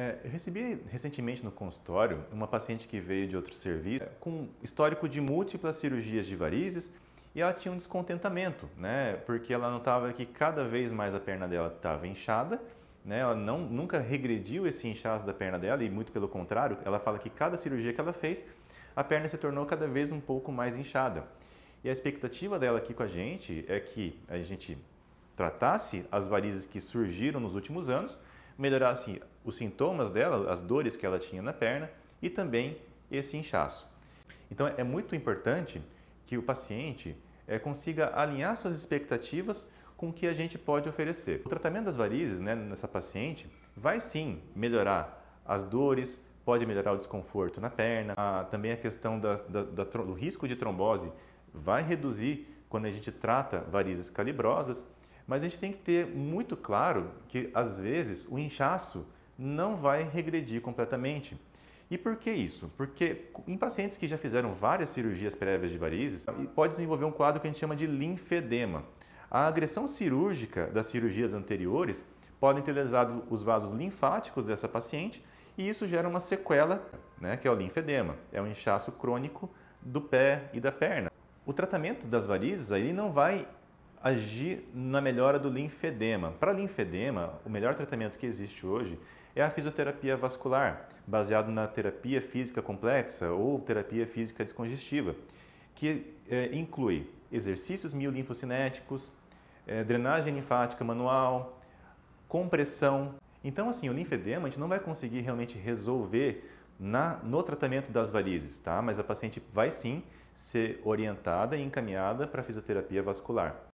É, eu recebi recentemente no consultório uma paciente que veio de outro serviço é, com histórico de múltiplas cirurgias de varizes e ela tinha um descontentamento, né? Porque ela notava que cada vez mais a perna dela estava inchada, né? Ela não, nunca regrediu esse inchaço da perna dela e muito pelo contrário, ela fala que cada cirurgia que ela fez, a perna se tornou cada vez um pouco mais inchada. E a expectativa dela aqui com a gente é que a gente tratasse as varizes que surgiram nos últimos anos melhorasse assim, os sintomas dela, as dores que ela tinha na perna e também esse inchaço. Então é muito importante que o paciente é, consiga alinhar suas expectativas com o que a gente pode oferecer. O tratamento das varizes né, nessa paciente vai sim melhorar as dores, pode melhorar o desconforto na perna, a, também a questão da, da, da, do risco de trombose vai reduzir quando a gente trata varizes calibrosas. Mas a gente tem que ter muito claro que, às vezes, o inchaço não vai regredir completamente. E por que isso? Porque em pacientes que já fizeram várias cirurgias prévias de varizes, pode desenvolver um quadro que a gente chama de linfedema. A agressão cirúrgica das cirurgias anteriores podem ter lesado os vasos linfáticos dessa paciente e isso gera uma sequela, né, que é o linfedema, é um inchaço crônico do pé e da perna. O tratamento das varizes aí não vai agir na melhora do linfedema. Para linfedema, o melhor tratamento que existe hoje é a fisioterapia vascular, baseado na terapia física complexa ou terapia física descongestiva, que é, inclui exercícios miolinfocinéticos, é, drenagem linfática manual, compressão. Então, assim, o linfedema a gente não vai conseguir realmente resolver na, no tratamento das varizes, tá? Mas a paciente vai sim ser orientada e encaminhada para fisioterapia vascular.